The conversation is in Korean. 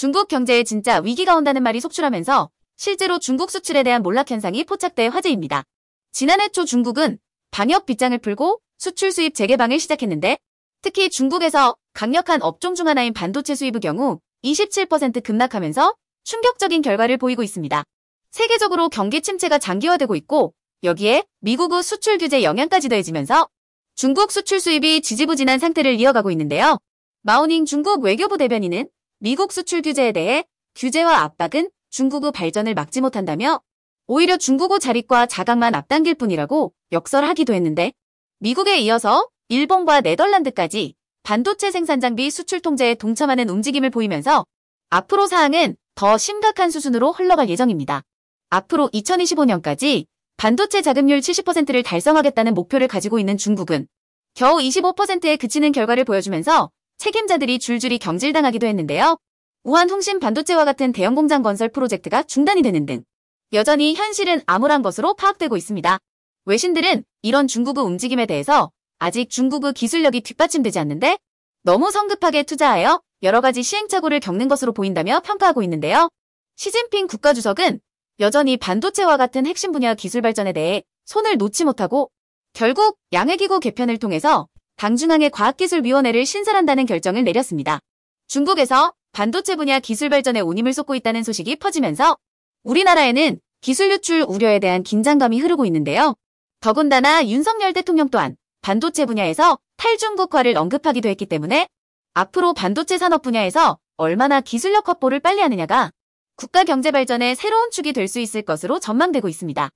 중국 경제에 진짜 위기가 온다는 말이 속출하면서 실제로 중국 수출에 대한 몰락 현상이 포착돼 화제입니다. 지난해 초 중국은 방역 빗장을 풀고 수출 수입 재개방을 시작했는데 특히 중국에서 강력한 업종 중 하나인 반도체 수입의 경우 27% 급락하면서 충격적인 결과를 보이고 있습니다. 세계적으로 경기 침체가 장기화되고 있고 여기에 미국의 수출 규제 영향까지 더해지면서 중국 수출 수입이 지지부진한 상태를 이어가고 있는데요. 마오닝 중국 외교부 대변인은 미국 수출 규제에 대해 규제와 압박은 중국의 발전을 막지 못한다며 오히려 중국의 자립과 자각만 앞당길 뿐이라고 역설하기도 했는데 미국에 이어서 일본과 네덜란드까지 반도체 생산 장비 수출 통제에 동참하는 움직임을 보이면서 앞으로 사항은 더 심각한 수준으로 흘러갈 예정입니다. 앞으로 2025년까지 반도체 자금률 70%를 달성하겠다는 목표를 가지고 있는 중국은 겨우 25%에 그치는 결과를 보여주면서 책임자들이 줄줄이 경질당하기도 했는데요. 우한 홍신 반도체와 같은 대형 공장 건설 프로젝트가 중단이 되는 등 여전히 현실은 암울한 것으로 파악되고 있습니다. 외신들은 이런 중국의 움직임에 대해서 아직 중국의 기술력이 뒷받침되지 않는데 너무 성급하게 투자하여 여러 가지 시행착오를 겪는 것으로 보인다며 평가하고 있는데요. 시진핑 국가주석은 여전히 반도체와 같은 핵심 분야 기술 발전에 대해 손을 놓지 못하고 결국 양해기구 개편을 통해서 당중항의 과학기술위원회를 신설한다는 결정을 내렸습니다. 중국에서 반도체 분야 기술 발전에 온힘을 쏟고 있다는 소식이 퍼지면서 우리나라에는 기술 유출 우려에 대한 긴장감이 흐르고 있는데요. 더군다나 윤석열 대통령 또한 반도체 분야에서 탈중국화를 언급하기도 했기 때문에 앞으로 반도체 산업 분야에서 얼마나 기술력 확보를 빨리 하느냐가 국가 경제 발전의 새로운 축이 될 수 있을 것으로 전망되고 있습니다.